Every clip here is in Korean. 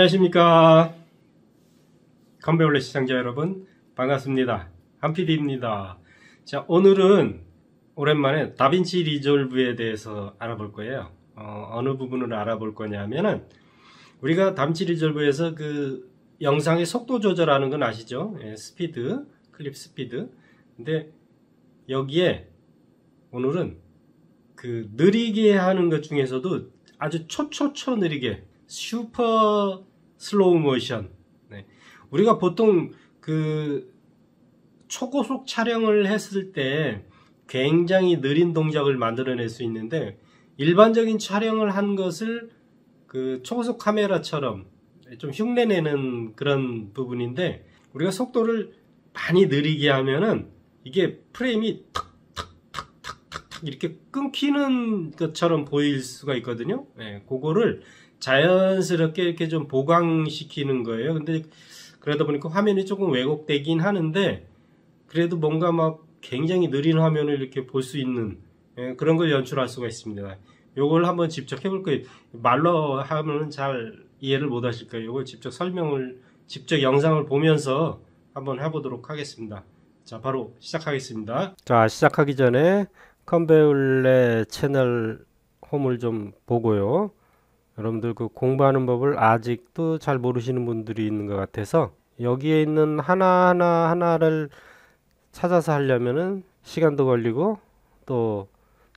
안녕하십니까. 건배올레 시청자 여러분, 반갑습니다. 한PD입니다. 자, 오늘은 오랜만에 다빈치 리졸브에 대해서 알아볼 거예요. 어, 느 부분을 알아볼 거냐면은, 우리가 다빈치 리졸브에서 그 영상의 속도 조절하는 건 아시죠? 예, 스피드, 클립 스피드. 근데 여기에 오늘은 그 느리게 하는 것 중에서도 아주 초초초 느리게 슈퍼 슬로우 모션. 네. 우리가 보통 그 초고속 촬영을 했을 때 굉장히 느린 동작을 만들어낼 수 있는데 일반적인 촬영을 한 것을 그 초고속 카메라처럼 좀 흉내내는 그런 부분인데 우리가 속도를 많이 느리게 하면은 이게 프레임이 탁탁탁탁탁탁 이렇게 끊기는 것처럼 보일 수가 있거든요. 네, 그거를 자연스럽게 이렇게 좀 보강시키는 거예요. 근데 그러다 보니까 화면이 조금 왜곡되긴 하는데 그래도 뭔가 막 굉장히 느린 화면을 이렇게 볼 수 있는 예, 그런 걸 연출할 수가 있습니다. 요걸 한번 직접 해볼 거예요. 말로 하면 잘 이해를 못 하실 거예요. 이걸 직접 설명을 직접 영상을 보면서 한번 해보도록 하겠습니다. 자, 바로 시작하겠습니다. 자, 시작하기 전에 컨베울레 채널 홈을 좀 보고요. 여러분들 그 공부하는 법을 아직도 잘 모르시는 분들이 있는 것 같아서 여기에 있는 하나하나 하나를 찾아서 하려면은 시간도 걸리고 또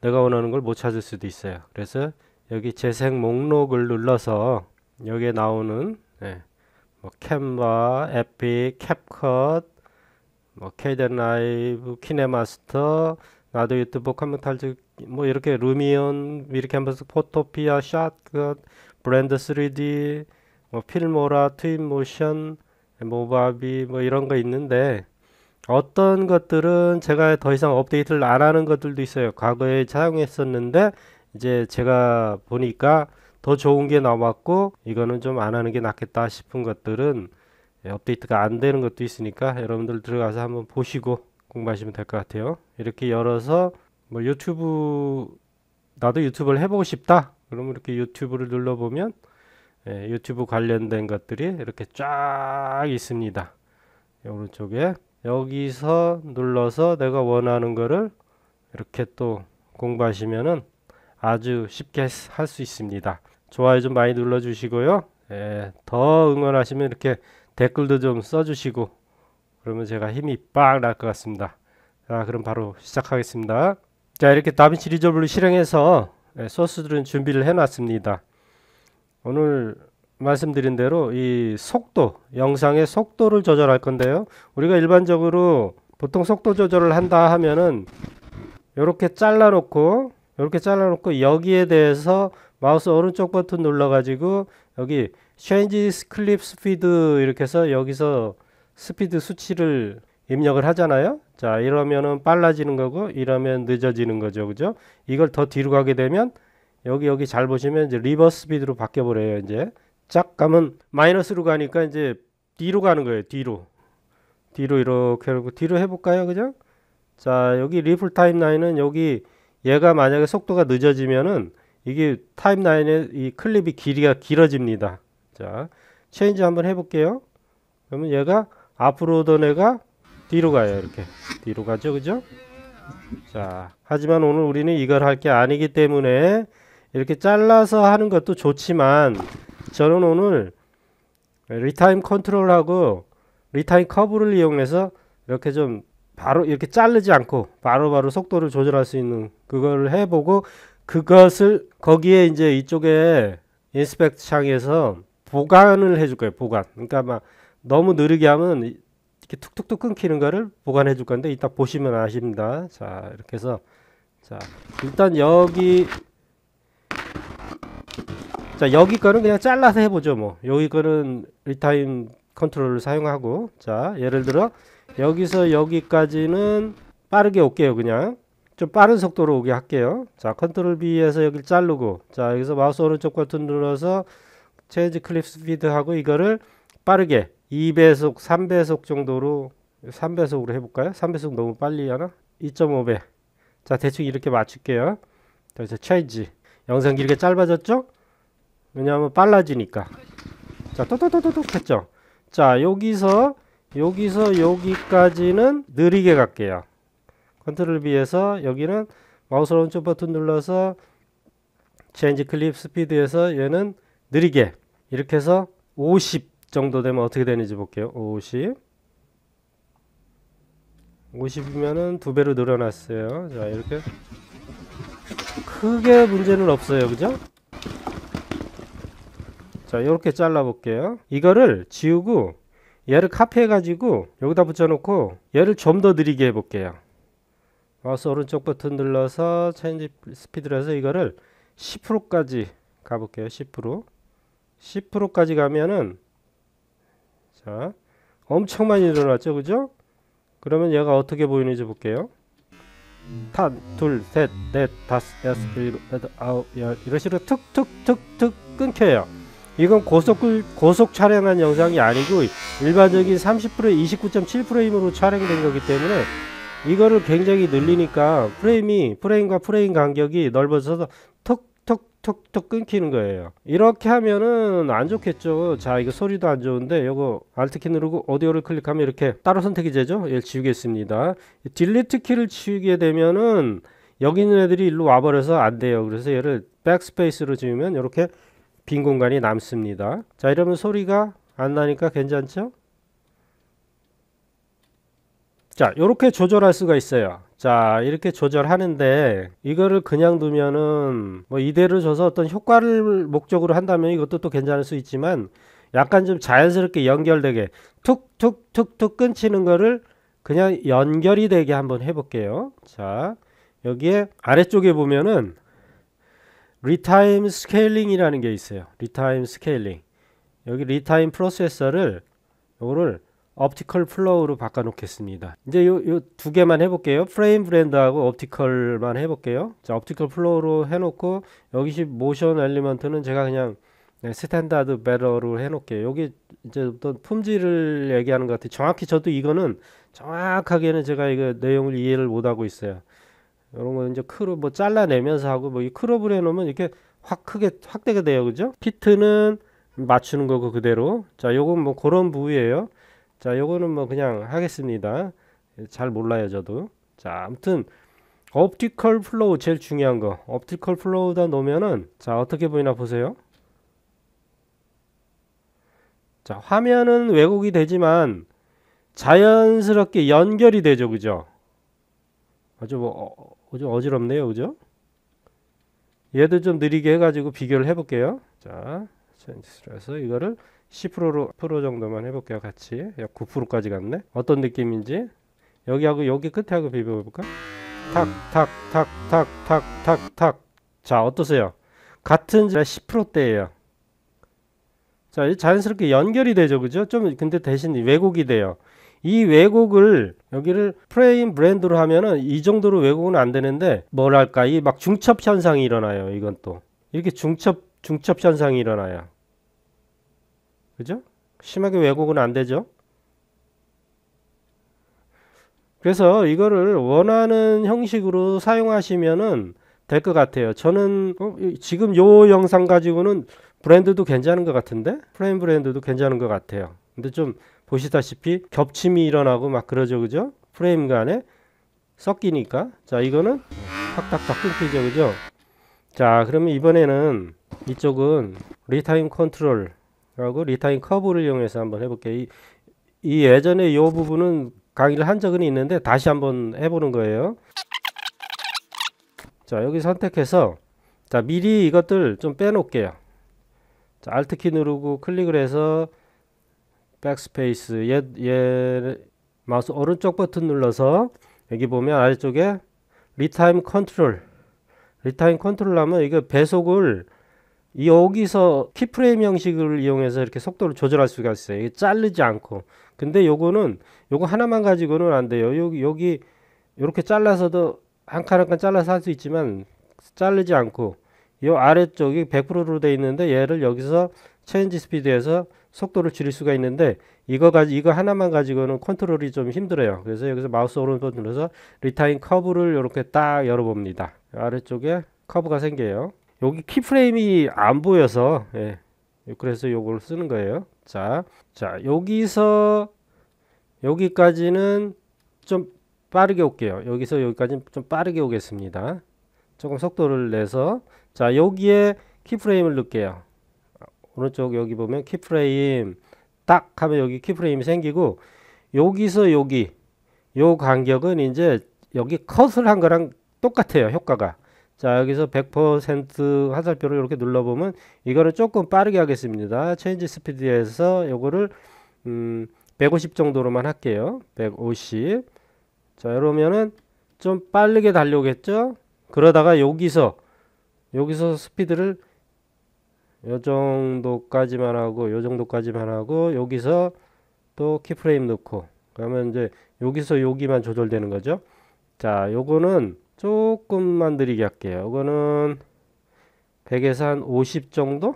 내가 원하는 걸 못 찾을 수도 있어요. 그래서 여기 재생 목록을 눌러서 여기에 나오는 예, 뭐 캔바, 에픽, 캡컷, 뭐 케이덴 라이브, 키네마스터, 나도 유튜브 컴퓨탈즈뭐 이렇게 루미온 이렇게 하면서 포토피아 샷컷 그 브랜드 3D 뭐 필모라 트윈 모션 모바비 뭐 이런 거 있는데 어떤 것들은 제가 더 이상 업데이트를 안 하는 것들도 있어요 과거에 사용했었는데 이제 제가 보니까 더 좋은 게나왔고 이거는 좀 안 하는 게 낫겠다 싶은 것들은 업데이트가 안 되는 것도 있으니까 여러분들 들어가서 한번 보시고 공부하시면 될 것 같아요. 이렇게 열어서 뭐 유튜브 나도 유튜브를 해보고 싶다. 그러면 이렇게 유튜브를 눌러보면 예, 유튜브 관련된 것들이 이렇게 쫙 있습니다. 오른쪽에 여기서 눌러서 내가 원하는 거를 이렇게 또 공부하시면은 아주 쉽게 할 수 있습니다. 좋아요 좀 많이 눌러주시고요. 예, 더 응원하시면 이렇게 댓글도 좀 써주시고 그러면 제가 힘이 빡 날 것 같습니다. 자 그럼 바로 시작하겠습니다. 자 이렇게 다빈치 리졸브를 실행해서 예, 소스들은 준비를 해놨습니다. 오늘 말씀드린 대로 이 속도 영상의 속도를 조절할 건데요. 우리가 일반적으로 보통 속도 조절을 한다 하면은 이렇게 잘라놓고 이렇게 잘라놓고 여기에 대해서 마우스 오른쪽 버튼 눌러가지고 여기 Change Clip Speed 이렇게 해서 여기서 스피드 수치를 입력을 하잖아요. 자, 이러면은 빨라지는 거고 이러면 늦어지는 거죠. 그죠? 이걸 더 뒤로 가게 되면 여기 여기 잘 보시면 이제 리버스 스피드로 바뀌어 버려요. 이제 짝 가면 마이너스로 가니까 이제 뒤로 가는 거예요. 뒤로. 뒤로 이렇게 하고 뒤로 해 볼까요? 그죠? 자, 여기 리플 타임 라인은 여기 얘가 만약에 속도가 늦어지면은 이게 타임 라인의 이 클립이 길이가 길어집니다. 자, 체인지 한번 해 볼게요. 그러면 얘가 앞으로 오던 애가 뒤로 가요 이렇게 뒤로 가죠 그죠 자 하지만 오늘 우리는 이걸 할 게 아니기 때문에 이렇게 잘라서 하는 것도 좋지만 저는 오늘 리타임 컨트롤하고 리타임 커브를 이용해서 이렇게 좀 바로 이렇게 자르지 않고 바로바로 바로 속도를 조절할 수 있는 그걸 해보고 그것을 거기에 이제 이쪽에 인스펙트 창에서 보관을 해줄 거예요 보관 그러니까 막 너무 느리게 하면 이렇게 툭툭툭 끊기는 거를 보관해 줄 건데 이따 보시면 아십니다. 자 이렇게 해서 자 일단 여기 자 여기 거는 그냥 잘라서 해보죠 뭐 여기 거는 리타임 컨트롤을 사용하고 자 예를 들어 여기서 여기까지는 빠르게 올게요 그냥 좀 빠른 속도로 오게 할게요 자 컨트롤 B에서 여기를 자르고 자 여기서 마우스 오른쪽 버튼 눌러서 체인지 클립 스피드 하고 이거를 빠르게 2배속, 3배속 정도로 3배속으로 해볼까요? 3배속 너무 빨리 하나? 2.5배 자 대충 이렇게 맞출게요 그래서 체인지 영상 길게 짧아졌죠? 왜냐하면 빨라지니까 자 또또또또똑 했죠? 자 여기서 여기서 여기까지는 느리게 갈게요 컨트롤 B에서 여기는 마우스 오른쪽 버튼 눌러서 체인지 클립 스피드에서 얘는 느리게 이렇게 해서 50 정도 되면 어떻게 되는지 볼게요. 50 50이면은 두 배로 늘어났어요. 자 이렇게 크게 문제는 없어요. 그죠? 자 이렇게 잘라 볼게요. 이거를 지우고 얘를 카피해 가지고 여기다 붙여놓고 얘를 좀 더 느리게 해볼게요. 마우스 오른쪽 버튼 눌러서 체인지 스피드로 해서 이거를 10%까지 가볼게요. 10% 10%까지 가면은 자, 엄청 많이 늘어났죠, 그죠? 그러면 얘가 어떻게 보이는지 볼게요. 한, 둘, 셋, 넷, 다섯, 여섯, 일곱, 여덟, 아홉, 열 이런 식으로 툭툭툭툭 끊겨요. 이건 고속 고속 촬영한 영상이 아니고 일반적인 3 0 29.7 프레임으로 촬영된 거기 때문에 이거를 굉장히 늘리니까 프레임이 프레임과 프레임 간격이 넓어져서 툭툭 끊기는 거예요 이렇게 하면은 안 좋겠죠 자 이거 소리도 안 좋은데 이거 Alt 키 누르고 오디오를 클릭하면 이렇게 따로 선택이 되죠 예, 지우겠습니다 딜리트 키를 지우게 되면은 여기 있는 애들이 일로 와버려서 안 돼요 그래서 얘를 백스페이스로 지우면 이렇게 빈 공간이 남습니다 자 이러면 소리가 안 나니까 괜찮죠 자 이렇게 조절할 수가 있어요 자 이렇게 조절하는데 이거를 그냥 두면은 뭐 이대로 줘서 어떤 효과를 목적으로 한다면 이것도 또 괜찮을 수 있지만 약간 좀 자연스럽게 연결되게 툭툭툭툭 끊치는 거를 그냥 연결이 되게 한번 해볼게요 자 여기에 아래쪽에 보면은 리타임 스케일링이라는 게 있어요 리타임 스케일링 여기 리타임 프로세서를 요거를 옵티컬 플로우로 바꿔놓겠습니다. 이제 요, 요두 개만 해볼게요. 프레임 브랜드하고 옵티컬만 해볼게요. 자, 옵티컬 플로우로 해놓고 여기서 모션 엘리먼트는 제가 그냥 네, 스탠다드 배러로 해놓을게요. 여기 이제 어떤 품질을 얘기하는 것 같아요. 정확히 저도 이거는 정확하게는 제가 이거 내용을 이해를 못하고 있어요. 이런 거 이제 크로 뭐 잘라내면서 하고 뭐 이 크롭을 해놓으면 이렇게 확 크게 확대가 돼요. 그죠? 피트는 맞추는 거고 그대로. 자, 요건 뭐 그런 부위예요. 자, 요거는 뭐 그냥 하겠습니다. 잘 몰라요, 저도. 자, 아무튼 옵티컬 플로우 제일 중요한 거. 옵티컬 플로우다 놓으면은 자, 어떻게 보이나 보세요. 자, 화면은 왜곡이 되지만 자연스럽게 연결이 되죠. 그죠? 아주 뭐 어, 좀 어지럽네요. 그죠? 얘도 좀 느리게 해가지고 비교를 해볼게요. 자, 그래서 이거를 10%로 프로 정도만 해볼게요 같이 약 9%까지 갔네 어떤 느낌인지 여기하고 여기 끝하고 에 비벼볼까 탁 탁 탁 탁 탁 탁탁 음. 자 어떠세요 같은 10%대예요 자 자연스럽게 연결이 되죠 그죠 좀 근데 대신 왜곡이 돼요 이 왜곡을 여기를 프레임 브랜드로 하면은 이 정도로 왜곡은 안 되는데 뭐랄까 이 막 중첩 현상이 일어나요 이건 또 이렇게 중첩 중첩 현상이 일어나요 그죠? 심하게 왜곡은 안 되죠? 그래서 이거를 원하는 형식으로 사용하시면은 될 것 같아요. 저는 어, 지금 요 영상 가지고는 브랜드도 괜찮은 것 같은데 프레임 브랜드도 괜찮은 것 같아요. 근데 좀 보시다시피 겹침이 일어나고 막 그러죠, 그죠? 프레임 간에 섞이니까 자 이거는 탁탁탁 끊기죠, 그죠? 자 그러면 이번에는 이쪽은 리타임 컨트롤 라고 리타인 커브를 이용해서 한번 해볼게요. 이, 이 예전에 이 부분은 강의를 한 적은 있는데 다시 한번 해보는 거예요. 자 여기 선택해서 자 미리 이것들 좀 빼놓을게요. 자 Alt키 누르고 클릭을 해서 백스페이스 얘, 얘 마우스 오른쪽 버튼 눌러서 여기 보면 아래쪽에 리타임 컨트롤 리타임 컨트롤 하면 이거 배속을 여기서 키프레임 형식을 이용해서 이렇게 속도를 조절할 수가 있어요. 이게 자르지 않고. 근데 요거는 요거 하나만 가지고는 안 돼요. 여기 여기 이렇게 잘라서도 한 칸 한 칸 잘라서 할 수 있지만 자르지 않고 요 아래쪽이 100%로 돼 있는데 얘를 여기서 체인지 스피드에서 속도를 줄일 수가 있는데 이거 가지 이거 하나만 가지고는 컨트롤이 좀 힘들어요. 그래서 여기서 마우스 오른손 눌러서 리타인 커브를 이렇게 딱 열어봅니다. 아래쪽에 커브가 생겨요. 여기 키프레임이 안 보여서 예. 그래서 요걸 쓰는 거예요 자, 자 여기서 여기까지는 좀 빠르게 올게요 여기서 여기까지는 좀 빠르게 오겠습니다 조금 속도를 내서 자 여기에 키프레임을 넣을게요 오른쪽 여기 보면 키프레임 딱 하면 여기 키프레임이 생기고 여기서 여기 요 간격은 이제 여기 컷을 한 거랑 똑같아요 효과가 자 여기서 100% 화살표를 이렇게 눌러보면 이거를 조금 빠르게 하겠습니다 체인지 스피드에서 요거를 음, 150 정도로만 할게요 150자 이러면은 좀 빠르게 달려오겠죠 그러다가 여기서 여기서 스피드를 요 정도까지만 하고 요 정도까지만 하고 여기서 또 키프레임 넣고 그러면 이제 여기서 여기만 조절되는 거죠 자 요거는 조금만 드리게 할게요. 이거는 100에서 한 50 정도?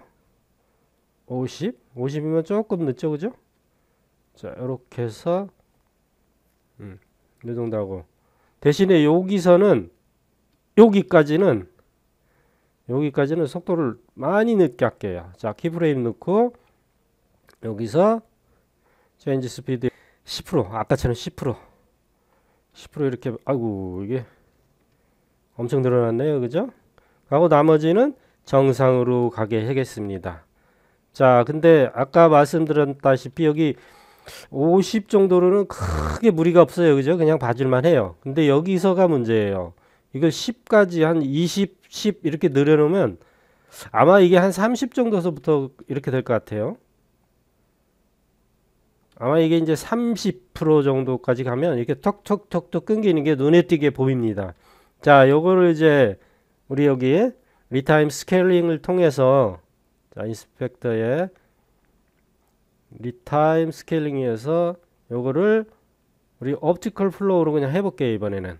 50? 50이면 조금 늦죠, 그죠? 자, 이렇게 해서 음, 이 정도 하고 대신에 여기서는 여기까지는 여기까지는 속도를 많이 늦게 할게요. 자, 키프레임 넣고 여기서 체인지 스피드 10% 아까처럼 10% 10% 이렇게 아이고 이게 엄청 늘어났네요. 그죠? 하고 나머지는 정상으로 가게 하겠습니다. 자, 근데 아까 말씀드렸다시피 여기 50 정도로는 크게 무리가 없어요. 그죠? 그냥 봐줄만 해요. 근데 여기서가 문제예요. 이걸 10까지 한 20, 10 이렇게 늘려놓으면 아마 이게 한 30 정도서부터 이렇게 될 것 같아요. 아마 이게 이제 30% 정도까지 가면 이렇게 톡톡톡톡 끊기는 게 눈에 띄게 보입니다. 자, 요거를 이제 우리 여기 리타임 스케일링을 통해서 자, 인스펙터의 리타임 스케일링에서 요거를 우리 옵티컬 플로우로 그냥 해볼게요 이번에는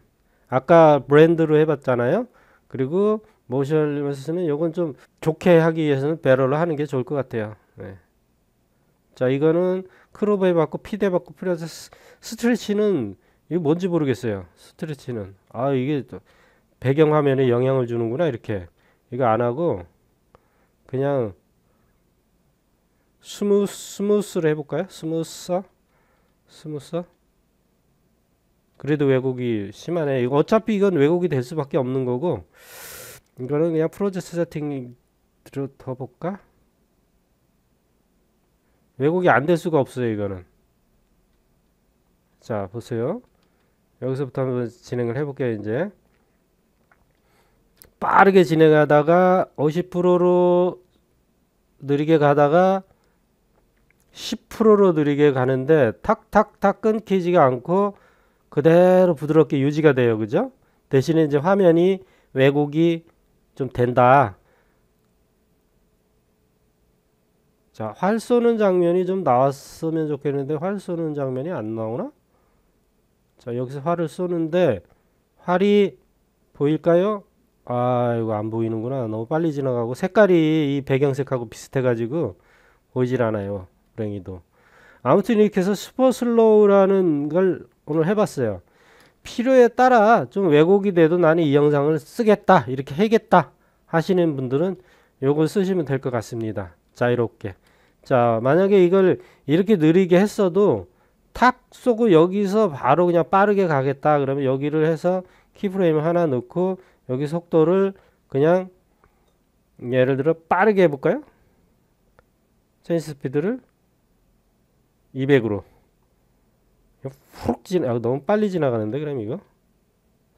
아까 브랜드로 해봤잖아요 그리고 모션에서는 요건 좀 좋게 하기 위해서는 배럴로 하는 게 좋을 것 같아요 네. 자 이거는 크롭 해받고 피드 해봤고 플러스 스트레치는 이게 뭔지 모르겠어요. 스트레치는. 아, 이게 배경화면에 영향을 주는구나, 이렇게. 이거 안 하고, 그냥, 스무스, 스무스로 해볼까요? 스무스? 스무스? 그래도 왜곡이 심하네. 이거 어차피 이건 왜곡이 될 수밖에 없는 거고, 이거는 그냥 프로젝트 세팅 들어 더 볼까? 왜곡이 안 될 수가 없어요, 이거는. 자, 보세요. 여기서부터 한번 진행을 해볼게요 이제 빠르게 진행하다가 50%로 느리게 가다가 10%로 느리게 가는데 탁탁탁 끊기지가 않고 그대로 부드럽게 유지가 돼요 그죠 대신에 이제 화면이 왜곡이 좀 된다 자활 쏘는 장면이 좀 나왔으면 좋겠는데 활 쏘는 장면이 안 나오나 자 여기서 활을 쏘는데 활이 보일까요? 아 이거 안 보이는구나 너무 빨리 지나가고 색깔이 이 배경색하고 비슷해 가지고 보이질 않아요 불행히도 아무튼 이렇게 해서 슈퍼슬로우라는 걸 오늘 해봤어요 필요에 따라 좀 왜곡이 돼도 나는 이 영상을 쓰겠다 이렇게 해겠다 하시는 분들은 요걸 쓰시면 될 것 같습니다 자유롭게 자 만약에 이걸 이렇게 느리게 했어도 탁 쏘고 여기서 바로 그냥 빠르게 가겠다 그러면 여기를 해서 키프레임 하나 넣고 여기 속도를 그냥 예를 들어 빠르게 해볼까요? 체인지 스피드를 200으로 훅 지나 아, 너무 빨리 지나가는데 그럼 이거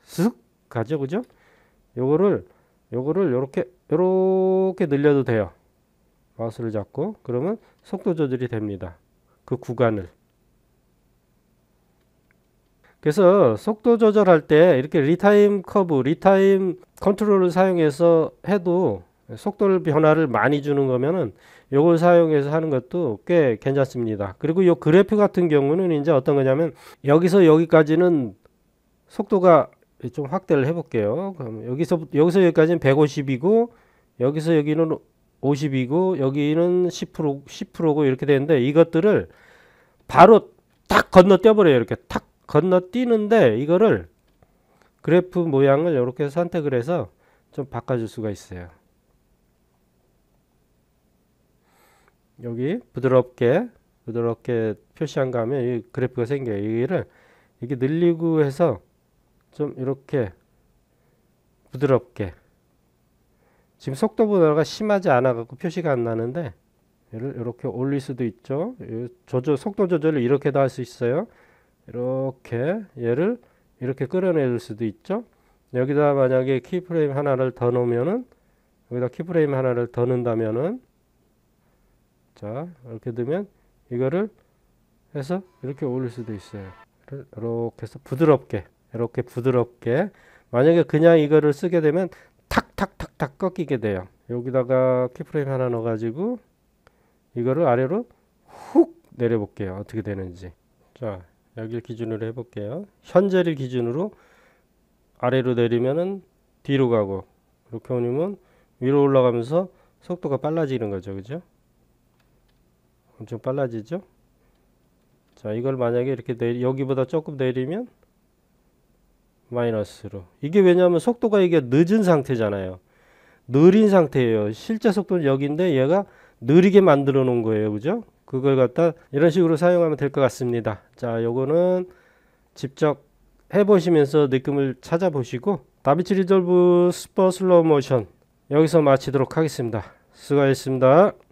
쓱 가죠 그죠? 요거를 요거를 요렇게 요렇게 늘려도 돼요 마우스를 잡고 그러면 속도 조절이 됩니다 그 구간을 그래서 속도 조절할 때 이렇게 리타임 커브, 리타임 컨트롤을 사용해서 해도 속도를 변화를 많이 주는 거면은 요걸 사용해서 하는 것도 꽤 괜찮습니다. 그리고 요 그래프 같은 경우는 이제 어떤 거냐면 여기서 여기까지는 속도가 좀 확대를 해 볼게요. 그럼 여기서 여기서 여기까지는 150이고 여기서 여기는 50이고 여기는 10% 10%고 이렇게 되는데 이것들을 바로 탁 건너뛰어 버려요. 이렇게 탁 건너뛰는데 이거를 그래프 모양을 이렇게 선택을 해서 좀 바꿔줄 수가 있어요. 여기 부드럽게 부드럽게 표시한 가 하면 이 그래프가 생겨요. 얘를 이렇게 늘리고 해서 좀 이렇게 부드럽게 지금 속도 변화가 심하지 않아 갖고 표시가 안 나는데 얘를 이렇게 올릴 수도 있죠. 조절 속도 조절을 이렇게도 할 수 있어요. 이렇게 얘를 이렇게 끌어낼 수도 있죠. 여기다 만약에 키프레임 하나를 더 넣으면은 여기다 키프레임 하나를 더 넣는다면은 자 이렇게 되면 이거를 해서 이렇게 올릴 수도 있어요. 이렇게 해서 부드럽게 이렇게 부드럽게 만약에 그냥 이거를 쓰게 되면 탁탁탁탁 꺾이게 돼요. 여기다가 키프레임 하나 넣어가지고 이거를 아래로 훅 내려볼게요. 어떻게 되는지. 자, 여길 기준으로 해볼게요. 현재를 기준으로 아래로 내리면은 뒤로 가고 이렇게 오면 위로 올라가면서 속도가 빨라지는 거죠. 그죠? 엄청 빨라지죠? 자, 이걸 만약에 이렇게 내리, 여기보다 조금 내리면 마이너스로. 이게 왜냐하면 속도가 이게 늦은 상태잖아요. 느린 상태예요. 실제 속도는 여기인데 얘가 느리게 만들어 놓은 거예요. 그죠? 그걸 갖다 이런 식으로 사용하면 될 것 같습니다 자 요거는 직접 해보시면서 느낌을 찾아보시고 다비치 리졸브 스퍼 슬로우 모션 여기서 마치도록 하겠습니다 수고하셨습니다